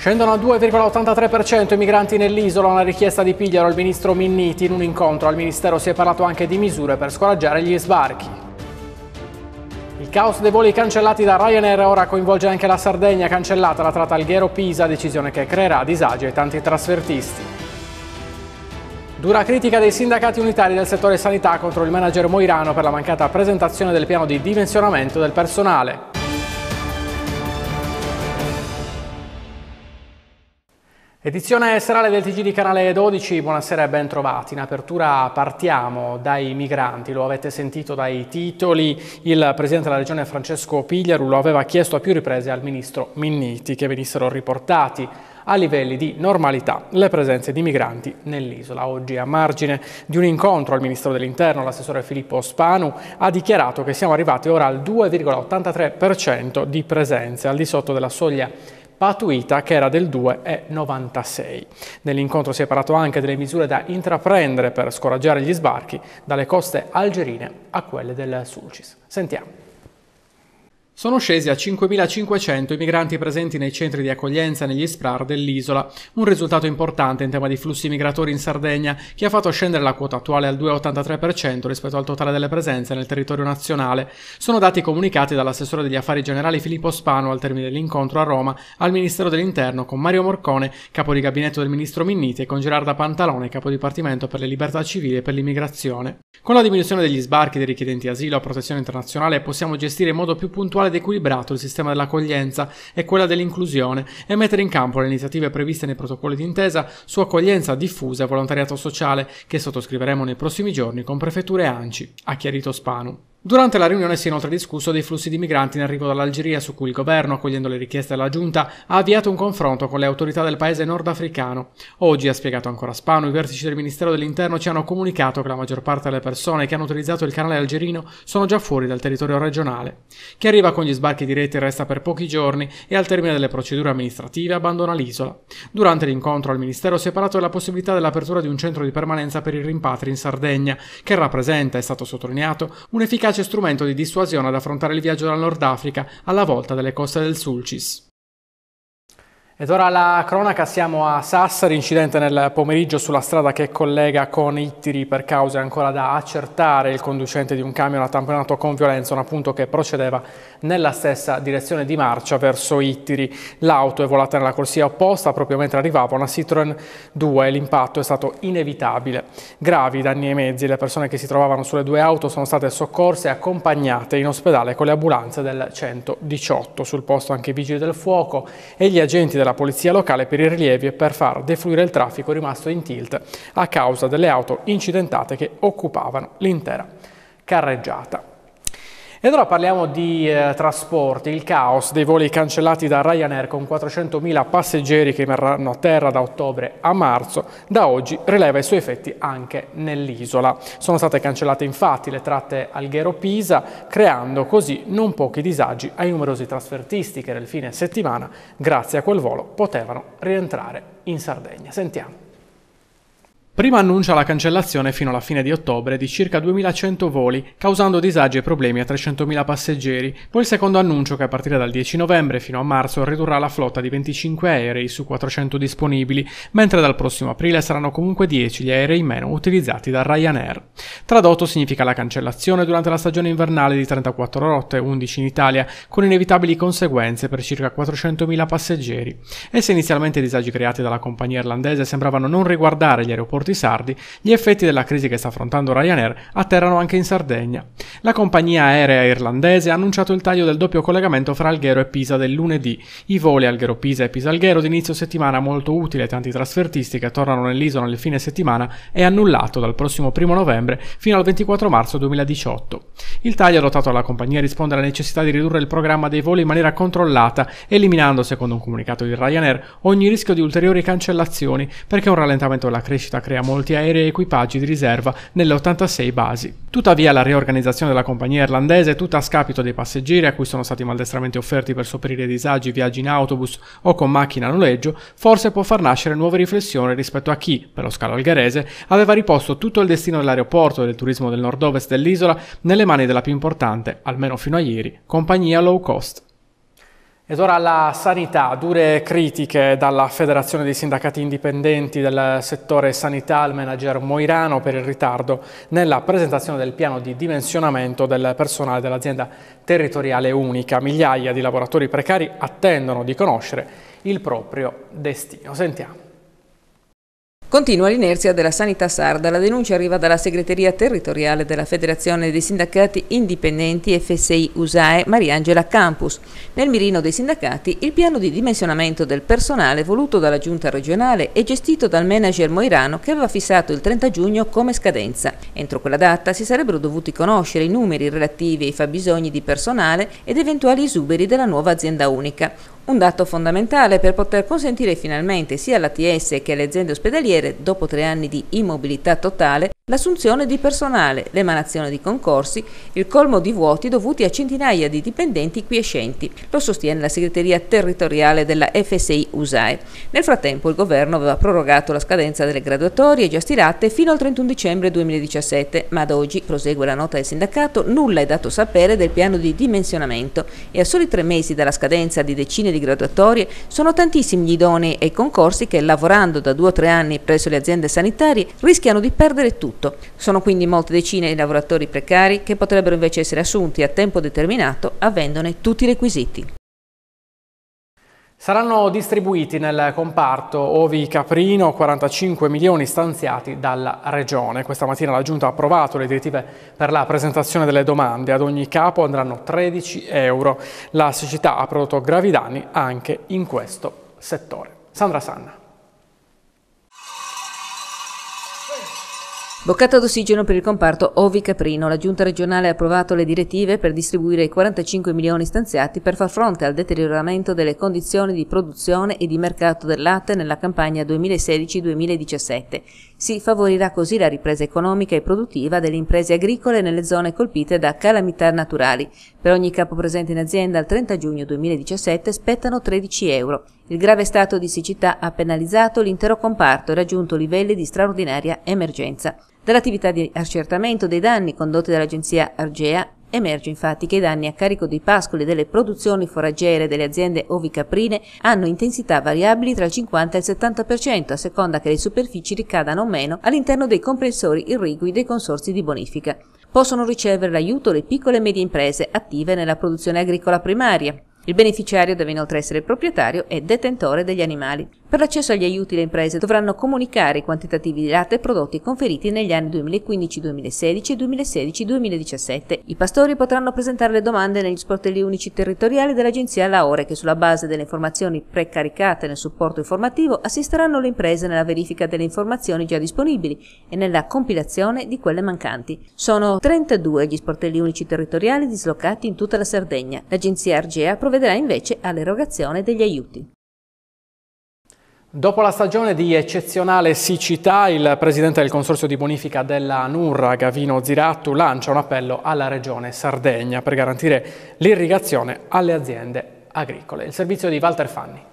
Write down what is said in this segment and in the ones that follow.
Scendono al 2,83% i migranti nell'isola, una richiesta di Pigliaro al ministro Minniti. In un incontro al ministero si è parlato anche di misure per scoraggiare gli sbarchi. Il caos dei voli cancellati da Ryanair ora coinvolge anche la Sardegna, cancellata la tratta Alghero-Pisa, decisione che creerà disagi ai tanti trasfertisti. Dura critica dei sindacati unitari del settore sanità contro il manager Moirano per la mancata presentazione del piano di dimensionamento del personale. Edizione serale del TG di Canale 12, buonasera e ben trovati. In apertura partiamo dai migranti, lo avete sentito dai titoli, il Presidente della Regione Francesco Pigliaru lo aveva chiesto a più riprese al Ministro Minniti che venissero riportati a livelli di normalità le presenze di migranti nell'isola. Oggi a margine di un incontro al Ministro dell'Interno, l'assessore Filippo Spanu ha dichiarato che siamo arrivati ora al 2,83% di presenze, al di sotto della soglia patuita che era del 2,96. Nell'incontro si è parlato anche delle misure da intraprendere per scoraggiare gli sbarchi dalle coste algerine a quelle del Sulcis. Sentiamo. Sono scesi a 5.500 i migranti presenti nei centri di accoglienza negli SPRAR dell'isola, un risultato importante in tema di flussi migratori in Sardegna che ha fatto scendere la quota attuale al 2,83% rispetto al totale delle presenze nel territorio nazionale. Sono dati comunicati dall'assessore degli affari generali Filippo Spano al termine dell'incontro a Roma al Ministero dell'Interno con Mario Morcone, capo di gabinetto del ministro Minniti e con Gerarda Pantalone, capo dipartimento per le libertà civili e per l'immigrazione. Con la diminuzione degli sbarchi dei richiedenti asilo a protezione internazionale possiamo gestire in modo più puntuale ed equilibrato il sistema dell'accoglienza e quella dell'inclusione e mettere in campo le iniziative previste nei protocolli d'intesa su accoglienza diffusa e volontariato sociale che sottoscriveremo nei prossimi giorni con prefetture ANCI, ha chiarito Spanu. Durante la riunione si è inoltre discusso dei flussi di migranti in arrivo dall'Algeria su cui il governo, accogliendo le richieste della giunta, ha avviato un confronto con le autorità del paese nordafricano. Oggi, ha spiegato ancora Spano, i vertici del Ministero dell'Interno ci hanno comunicato che la maggior parte delle persone che hanno utilizzato il canale algerino sono già fuori dal territorio regionale. Chi arriva con gli sbarchi diretti resta per pochi giorni e al termine delle procedure amministrative abbandona l'isola. Durante l'incontro al Ministero si è parlato della possibilità dell'apertura di un centro di permanenza per i rimpatri in Sardegna, che rappresenta, è stato sottolineato, un'efficace efficace strumento di dissuasione ad affrontare il viaggio dal Nord Africa alla volta delle coste del Sulcis. Ed ora la cronaca, siamo a Sassari, incidente nel pomeriggio sulla strada che collega con Ittiri per cause ancora da accertare. Il conducente di un camion ha tamponato con violenza un appunto che procedeva nella stessa direzione di marcia verso Ittiri. L'auto è volata nella corsia opposta proprio mentre arrivava una Citroen 2 e l'impatto è stato inevitabile. Gravi danni ai mezzi, le persone che si trovavano sulle due auto sono state soccorse e accompagnate in ospedale con le ambulanze del 118. Sul posto anche i vigili del fuoco e gli agenti della della polizia locale per i rilievi e per far defluire il traffico rimasto in tilt a causa delle auto incidentate che occupavano l'intera carreggiata. E allora parliamo di eh, trasporti, il caos dei voli cancellati da Ryanair con 400.000 passeggeri che rimarranno a terra da ottobre a marzo, da oggi rileva i suoi effetti anche nell'isola. Sono state cancellate infatti le tratte Alghero-Pisa, creando così non pochi disagi ai numerosi trasfertisti che nel fine settimana, grazie a quel volo, potevano rientrare in Sardegna. Sentiamo. Prima annuncia la cancellazione fino alla fine di ottobre di circa 2100 voli, causando disagi e problemi a 300.000 passeggeri, poi il secondo annuncio che a partire dal 10 novembre fino a marzo ridurrà la flotta di 25 aerei su 400 disponibili, mentre dal prossimo aprile saranno comunque 10 gli aerei in meno utilizzati da Ryanair. Tradotto significa la cancellazione durante la stagione invernale di 34 rotte, 11 in Italia, con inevitabili conseguenze per circa 400.000 passeggeri. E se inizialmente i disagi creati dalla compagnia irlandese sembravano non riguardare gli aeroporti aeroporti sardi, gli effetti della crisi che sta affrontando Ryanair atterrano anche in Sardegna. La compagnia aerea irlandese ha annunciato il taglio del doppio collegamento fra Alghero e Pisa del lunedì. I voli Alghero-Pisa e Pisa-Alghero d'inizio settimana molto utile ai tanti trasfertisti che tornano nell'isola nel fine settimana è annullato dal prossimo 1 novembre fino al 24 marzo 2018. Il taglio adottato alla compagnia risponde alla necessità di ridurre il programma dei voli in maniera controllata, eliminando, secondo un comunicato di Ryanair, ogni rischio di ulteriori cancellazioni perché un rallentamento della crescita crea molti aerei e equipaggi di riserva nelle 86 basi. Tuttavia la riorganizzazione della compagnia irlandese, tutta a scapito dei passeggeri a cui sono stati maldestramente offerti per sopperire i disagi viaggi in autobus o con macchina a noleggio, forse può far nascere nuove riflessioni rispetto a chi, per lo scalo algarese, aveva riposto tutto il destino dell'aeroporto e del turismo del nord-ovest dell'isola nelle mani della più importante, almeno fino a ieri, compagnia low cost. Ed ora la sanità, dure critiche dalla Federazione dei Sindacati Indipendenti del settore sanità al manager Moirano per il ritardo nella presentazione del piano di dimensionamento del personale dell'azienda territoriale unica. Migliaia di lavoratori precari attendono di conoscere il proprio destino. Sentiamo. Continua l'inerzia della sanità sarda. La denuncia arriva dalla segreteria territoriale della Federazione dei Sindacati Indipendenti FSI USAE Mariangela Campus. Nel mirino dei sindacati il piano di dimensionamento del personale voluto dalla giunta regionale e gestito dal manager Moirano che aveva fissato il 30 giugno come scadenza. Entro quella data si sarebbero dovuti conoscere i numeri relativi ai fabbisogni di personale ed eventuali esuberi della nuova azienda unica. Un dato fondamentale per poter consentire finalmente sia all'ATS che alle aziende ospedaliere, dopo tre anni di immobilità totale, l'assunzione di personale, l'emanazione di concorsi, il colmo di vuoti dovuti a centinaia di dipendenti quiescenti. Lo sostiene la segreteria territoriale della FSI USAE. Nel frattempo il governo aveva prorogato la scadenza delle graduatorie già stilate fino al 31 dicembre 2017, ma ad oggi, prosegue la nota del sindacato, nulla è dato sapere del piano di dimensionamento e a soli tre mesi dalla scadenza di decine di graduatorie sono tantissimi gli idonei e i concorsi che, lavorando da due o tre anni presso le aziende sanitarie, rischiano di perdere tutto tutto. Sono quindi molte decine di lavoratori precari che potrebbero invece essere assunti a tempo determinato avendone tutti i requisiti. Saranno distribuiti nel comparto Ovi Caprino 45 milioni stanziati dalla Regione. Questa mattina la Giunta ha approvato le direttive per la presentazione delle domande. Ad ogni capo andranno 13 euro. La siccità ha prodotto gravi danni anche in questo settore. Sandra Sanna. Boccata d'ossigeno per il comparto Ovi Caprino. La giunta regionale ha approvato le direttive per distribuire i 45 milioni stanziati per far fronte al deterioramento delle condizioni di produzione e di mercato del latte nella campagna 2016-2017. Si favorirà così la ripresa economica e produttiva delle imprese agricole nelle zone colpite da calamità naturali. Per ogni capo presente in azienda al 30 giugno 2017 spettano 13 euro. Il grave stato di siccità ha penalizzato l'intero comparto e raggiunto livelli di straordinaria emergenza. Dall'attività di accertamento dei danni condotti dall'agenzia Argea Emerge infatti che i danni a carico dei pascoli delle produzioni foraggere delle aziende ovicaprine hanno intensità variabili tra il 50 e il 70% a seconda che le superfici ricadano o meno all'interno dei comprensori irrigui dei consorsi di bonifica. Possono ricevere l'aiuto le piccole e medie imprese attive nella produzione agricola primaria, il beneficiario deve inoltre essere il proprietario e detentore degli animali. Per l'accesso agli aiuti le imprese dovranno comunicare i quantitativi di latte e prodotti conferiti negli anni 2015, 2016 e 2016, 2017. I pastori potranno presentare le domande negli sportelli unici territoriali dell'Agenzia Laore che sulla base delle informazioni precaricate nel supporto informativo assisteranno le imprese nella verifica delle informazioni già disponibili e nella compilazione di quelle mancanti. Sono 32 gli sportelli unici territoriali dislocati in tutta la Sardegna. L'Agenzia Argea provvederà invece all'erogazione degli aiuti. Dopo la stagione di eccezionale siccità, il presidente del Consorzio di Bonifica della Nurra, Gavino Zirattu, lancia un appello alla regione Sardegna per garantire l'irrigazione alle aziende agricole. Il servizio di Walter Fanni.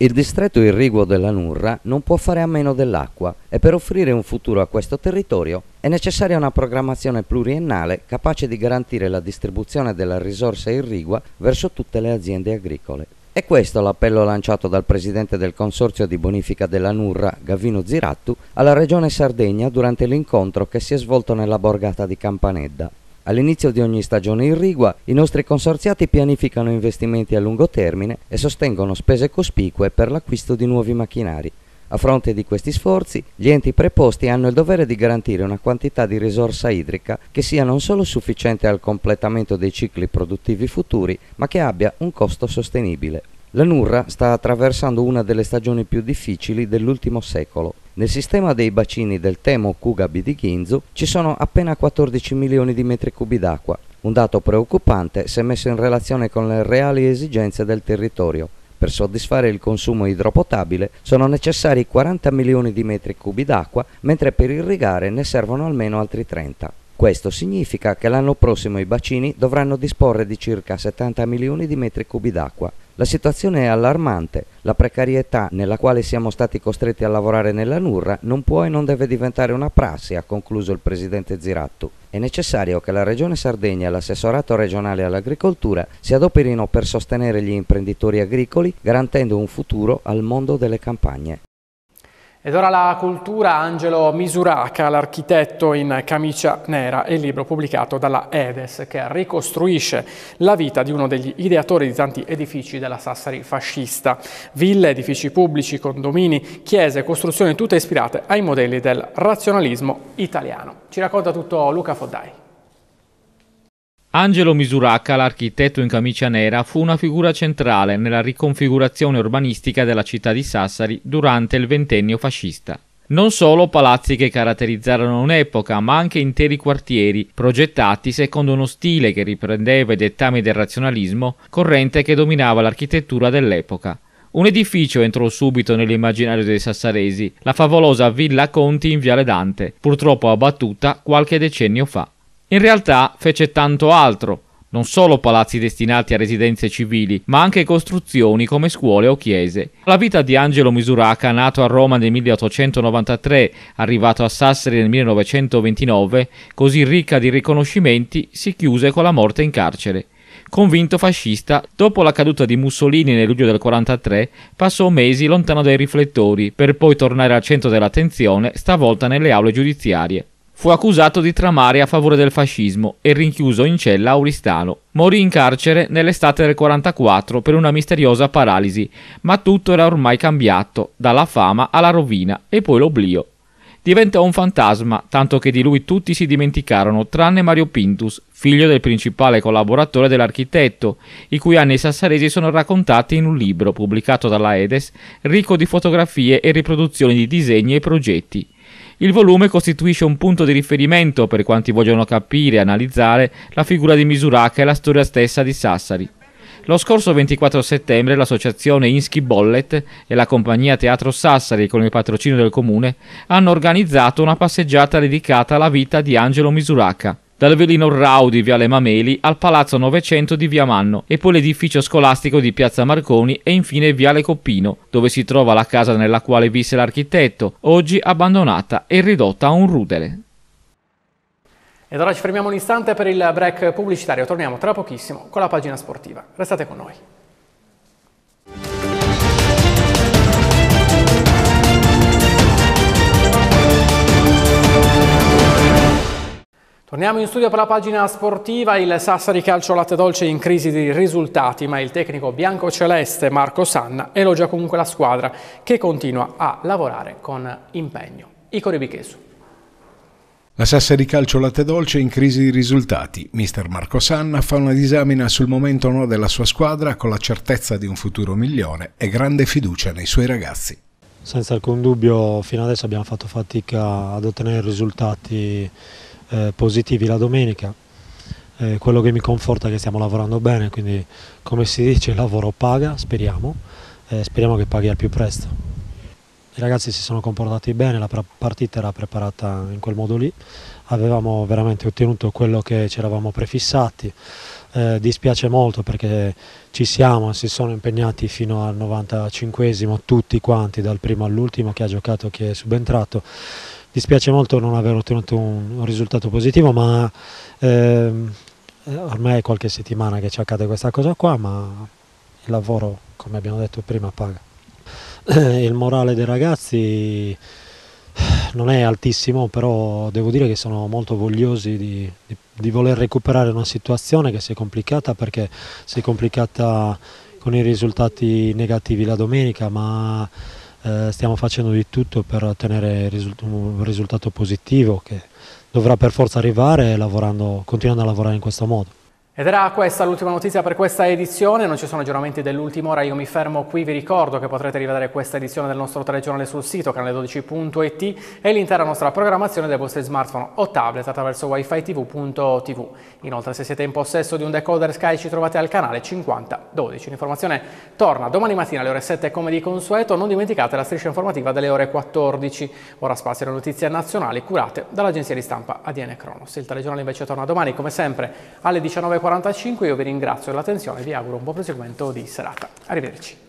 Il distretto irriguo della Nurra non può fare a meno dell'acqua e per offrire un futuro a questo territorio è necessaria una programmazione pluriennale capace di garantire la distribuzione della risorsa irrigua verso tutte le aziende agricole. È questo l'appello lanciato dal presidente del Consorzio di bonifica della Nurra, Gavino Zirattu, alla regione Sardegna durante l'incontro che si è svolto nella borgata di Campanedda. All'inizio di ogni stagione irrigua, i nostri consorziati pianificano investimenti a lungo termine e sostengono spese cospicue per l'acquisto di nuovi macchinari. A fronte di questi sforzi, gli enti preposti hanno il dovere di garantire una quantità di risorsa idrica che sia non solo sufficiente al completamento dei cicli produttivi futuri, ma che abbia un costo sostenibile. La Nurra sta attraversando una delle stagioni più difficili dell'ultimo secolo. Nel sistema dei bacini del Temo Kugabi di Ginzu ci sono appena 14 milioni di metri cubi d'acqua, un dato preoccupante se messo in relazione con le reali esigenze del territorio. Per soddisfare il consumo idropotabile sono necessari 40 milioni di metri cubi d'acqua, mentre per irrigare ne servono almeno altri 30. Questo significa che l'anno prossimo i bacini dovranno disporre di circa 70 milioni di metri cubi d'acqua. La situazione è allarmante, la precarietà nella quale siamo stati costretti a lavorare nella Nurra non può e non deve diventare una prassi, ha concluso il presidente Zirattu è necessario che la Regione Sardegna e l'assessorato regionale all'agricoltura si adoperino per sostenere gli imprenditori agricoli garantendo un futuro al mondo delle campagne. Ed ora la cultura Angelo Misuraca, l'architetto in camicia nera, è il libro pubblicato dalla Edes che ricostruisce la vita di uno degli ideatori di tanti edifici della Sassari fascista. Ville, edifici pubblici, condomini, chiese, costruzioni tutte ispirate ai modelli del razionalismo italiano. Ci racconta tutto Luca Foddai. Angelo Misuracca, l'architetto in camicia nera, fu una figura centrale nella riconfigurazione urbanistica della città di Sassari durante il ventennio fascista. Non solo palazzi che caratterizzarono un'epoca, ma anche interi quartieri, progettati secondo uno stile che riprendeva i dettami del razionalismo, corrente che dominava l'architettura dell'epoca. Un edificio entrò subito nell'immaginario dei sassaresi, la favolosa Villa Conti in Viale Dante, purtroppo abbattuta qualche decennio fa. In realtà fece tanto altro, non solo palazzi destinati a residenze civili, ma anche costruzioni come scuole o chiese. La vita di Angelo Misuraca, nato a Roma nel 1893, arrivato a Sassari nel 1929, così ricca di riconoscimenti, si chiuse con la morte in carcere. Convinto fascista, dopo la caduta di Mussolini nel luglio del 43, passò mesi lontano dai riflettori, per poi tornare al centro dell'attenzione, stavolta nelle aule giudiziarie. Fu accusato di tramare a favore del fascismo e rinchiuso in cella Auristano. Morì in carcere nell'estate del 44 per una misteriosa paralisi, ma tutto era ormai cambiato, dalla fama alla rovina e poi l'oblio. Diventò un fantasma, tanto che di lui tutti si dimenticarono, tranne Mario Pintus, figlio del principale collaboratore dell'architetto, i cui anni sassaresi sono raccontati in un libro pubblicato dalla Edes, ricco di fotografie e riproduzioni di disegni e progetti. Il volume costituisce un punto di riferimento per quanti vogliono capire e analizzare la figura di Misuraka e la storia stessa di Sassari. Lo scorso 24 settembre l'associazione Insky Bollet e la compagnia Teatro Sassari con il patrocinio del comune hanno organizzato una passeggiata dedicata alla vita di Angelo Misuraka dal velino di Viale Mameli al Palazzo Novecento di Via Manno e poi l'edificio scolastico di Piazza Marconi e infine Viale Coppino, dove si trova la casa nella quale visse l'architetto, oggi abbandonata e ridotta a un rudere. Ed ora ci fermiamo un istante per il break pubblicitario, torniamo tra pochissimo con la pagina sportiva. Restate con noi. Torniamo in studio per la pagina sportiva, il Sassari Calcio Latte Dolce in crisi di risultati, ma il tecnico biancoceleste Marco Sanna elogia comunque la squadra che continua a lavorare con impegno. Icori Bichesu. La Sassari Calcio Latte Dolce in crisi di risultati. Mister Marco Sanna fa una disamina sul momento no della sua squadra con la certezza di un futuro migliore e grande fiducia nei suoi ragazzi. Senza alcun dubbio fino adesso abbiamo fatto fatica ad ottenere risultati eh, positivi la domenica. Eh, quello che mi conforta è che stiamo lavorando bene, quindi come si dice il lavoro paga, speriamo, eh, speriamo che paghi al più presto. I ragazzi si sono comportati bene, la partita era preparata in quel modo lì, avevamo veramente ottenuto quello che ci eravamo prefissati, eh, dispiace molto perché ci siamo, si sono impegnati fino al 95 esimo tutti quanti, dal primo all'ultimo, chi ha giocato, chi è subentrato, dispiace molto non aver ottenuto un, un risultato positivo, ma ehm, ormai è qualche settimana che ci accade questa cosa qua, ma il lavoro, come abbiamo detto prima, paga. Eh, il morale dei ragazzi eh, non è altissimo, però devo dire che sono molto vogliosi di, di, di, voler recuperare una situazione che si è complicata perché si è complicata con i risultati negativi la domenica, ma eh, stiamo facendo di tutto per ottenere risult un risultato positivo che dovrà per forza arrivare lavorando, continuando a lavorare in questo modo. Ed era questa l'ultima notizia per questa edizione, non ci sono aggiornamenti dell'ultima ora, io mi fermo qui, vi ricordo che potrete rivedere questa edizione del nostro telegiornale sul sito canale12.it e l'intera nostra programmazione dai vostri smartphone o tablet attraverso wifi tv.tv. Inoltre se siete in possesso di un decoder Sky ci trovate al canale 5012. L'informazione torna domani mattina alle ore 7 come di consueto, non dimenticate la striscia informativa delle ore 14. Ora spazio alle notizie nazionali curate dall'agenzia di stampa ADN Cronos. Il telegiornale invece torna domani come sempre alle 19.40 45, io vi ringrazio per l'attenzione e vi auguro un buon proseguimento di serata. Arrivederci.